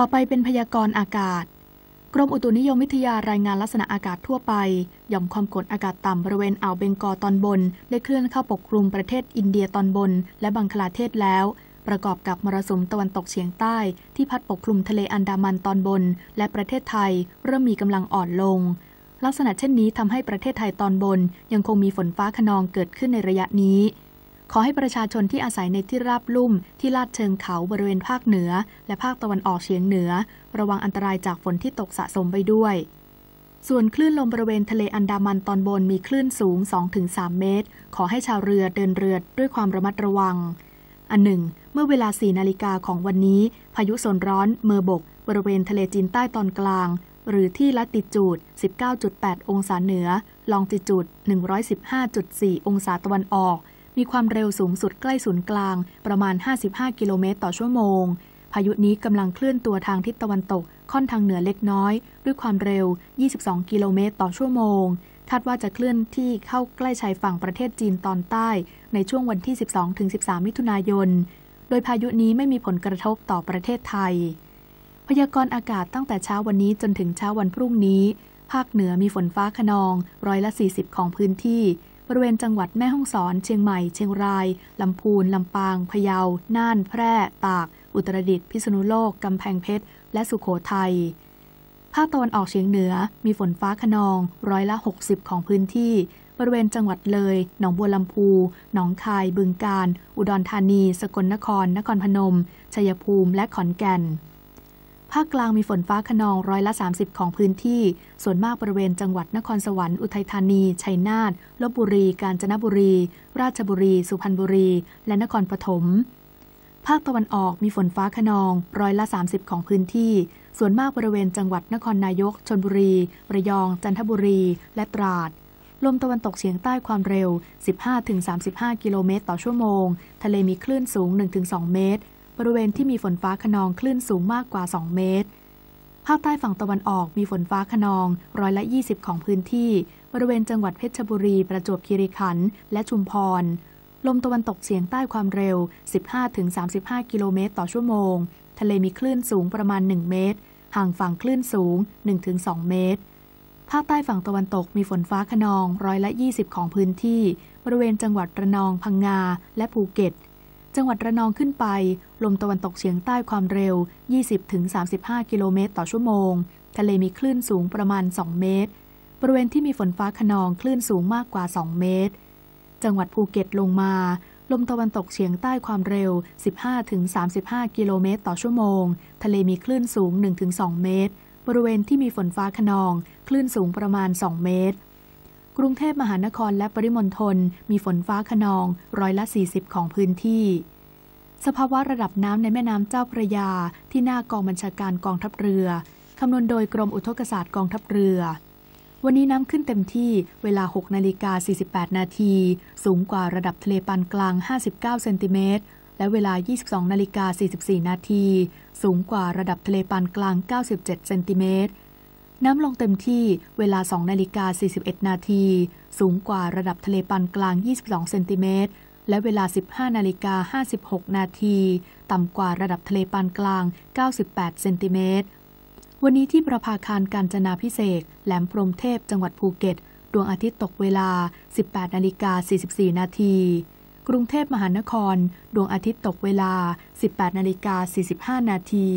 ต่อไปเป็นพยากรณ์อากาศ กรมอุตุนิยมวิทยารายงานลักษณะอากาศทั่วไป หย่อมความกดอากาศต่ำบริเวณอ่าวเบงกอตอนบนได้เคลื่อนเข้าปกคลุมประเทศอินเดียตอนบน และบังคลาเทศแล้ว ประกอบกับมรสุมตะวันตกเฉียงใต้ ที่พัดปกคลุมทะเลอันดามันตอนบน และประเทศไทยเริ่มมีกำลังอ่อนลง ลักษณะเช่นนี้ทำให้ประเทศไทยตอนบน ยังคงมีฝนฟ้าขนองเกิดขึ้นในระยะนี้ขอให้ประชาชนที่อาศัยในที่ราบลุ่มที่ลาดเชิงเขาบริเวณภาคเหนือ และภาคตะวันออกเฉียงเหนือ ระวังอันตรายจากฝนที่ตกสะสมไปด้วย ส่วนคลื่นลมบริเวณทะเลอันดามันตอนบนมีคลื่นสูง 2-3 เมตร ขอให้ชาวเรือเดินเรือด้วยความระมัดระวัง อันหนึ่ง เมื่อเวลา4นาฬิกาของวันนี้พายุโซนร้อนเมอร์บก บริเวณทะเลจีนใต้ตอนกลาง หรือที่ละติจูด 19.8 องศาเหนือ ลองจิจูด 115.4 องศาตะวันออกมีความเร็วสูงสุดใกล้ศูนย์กลางประมาณ 55 กิโลเมตรต่อชั่วโมง พายุนี้กำลังเคลื่อนตัวทางทิศตะวันตก ค่อนทางเหนือเล็กน้อย ด้วยความเร็ว 22 กิโลเมตรต่อชั่วโมง คาดว่าจะเคลื่อนที่เข้าใกล้ชายฝั่งประเทศจีนตอนใต้ในช่วงวันที่ 12-13 มิถุนายน โดยพายุนี้ไม่มีผลกระทบต่อประเทศไทย พยากรณ์อากาศตั้งแต่เช้าวันนี้จนถึงเช้าวันพรุ่งนี้ ภาคเหนือมีฝนฟ้าขนองร้อยละ 40 ของพื้นที่บริเวณจังหวัดแม่ฮ่องสอน เชียงใหม่ เชียงราย ลำพูน ลำปาง พะเยา น่าน แพร่ ตาก อุตรดิตถ์พิษณุโลก กำแพงเพชร และสุโขทัย ภาคตะวันออกเฉียงเหนือ มีฝนฟ้าขนองร้อยละ60ของพื้นที่ บริเวณจังหวัดเลย หนองบัวลำพูหนองคาย บึงกาฬ อุดรธานี สกลนคร นครพนม ชัยภูมิ และขอนแก่นภาคกลางมีฝนฟ้าขนองร้อยละ 30 ของพื้นที่ ส่วนมากบริเวณจังหวัดนครสวรรค์อุทัยธานีชัยนาทลบบุรีกาญจนบุรีราชบุรีสุพรรณบุรีและนครปฐมภาคตะวันออกมีฝนฟ้าขนองร้อยละ30ของพื้นที่ส่วนมากบริเวณจังหวัดนครนายกชนบุรีระยอง จันทบุรี และตราดลมตะวันตกเฉียงใต้ความเร็ว 15-35กิโลเมตรต่อชั่วโมง ทะเลมีคลื่นสูง 1-2 เมตรบริเวณที่มีฝนฟ้าขนองคลื่นสูงมากกว่า 2 เมตร ภาคใต้ฝั่งตะวันออกมีฝนฟ้าขนอง ร้อยละ 20 ของพื้นที่ บริเวณจังหวัดเพชรบุรี ประจวบคีรีขันธ์ และชุมพร ลมตะวันตกเฉียงใต้ความเร็ว 15-35 กิโลเมตร ต่อชั่วโมง ทะเลมีคลื่นสูงประมาณ 1 เมตร ห่างฝั่งคลื่นสูง 1-2 เมตร ภาคใต้ฝั่งตะวันตกมีฝนฟ้าขนองร้อยละ 20 ของพื้นที่ บริเวณจังหวัดระนอง พังงา และภูเก็ตจังหวัดระนองขึ้นไป ลมตะวันตกเฉียงใต้ความเร็ว 20-35 กิโลเมตรต่อชั่วโมง ทะเลมีคลื่นสูงประมาณ 2 เมตร บริเวณที่มีฝนฟ้าขนองคลื่นสูงมากกว่า 2 เมตร จังหวัดภูเก็ตลงมา ลมตะวันตกเฉียงใต้ความเร็ว 15-35 กิโลเมตรต่อชั่วโมง ทะเลมีคลื่นสูง 1-2 เมตร บริเวณที่มีฝนฟ้าขนองคลื่นสูงประมาณ 2 เมตรกรุงเทพมหานครและปริมณฑลมีฝนฟ้าขนองร้อยละ 40 ของพื้นที่ สภาวะระดับน้ำในแม่น้ำเจ้าพระยาที่หน้ากองบัญชาการกองทัพเรือ คำนวณโดยกรมอุทกศาสตร์กองทัพเรือ วันนี้น้ำขึ้นเต็มที่เวลา 6 นาฬิกา 48 นาที สูงกว่าระดับทะเลปานกลาง 59 เซนติเมตรและเวลา 22 นาฬิกา 44 นาที สูงกว่าระดับทะเลปานกลาง 97เซนติเมตรน้ำลงเต็มที่เวลา2นาฬิกา 41 นาที สูงกว่าระดับทะเลปานกลาง 22เซนติเมตรและเวลา 15 นาฬิกา 56 นาที ต่ำกว่าระดับทะเลปานกลาง 98เซนติเมตรวันนี้ที่ประภาคารการจนาพิเศษแหลมพรมเทพจังหวัดภูเก็ต ดวงอาทิตย์ตกเวลา 18 นาฬิกา 44 นาที กรุงเทพมหานคร ดวงอาทิตย์ตกเวลา 18 นาฬิกา 45 นาที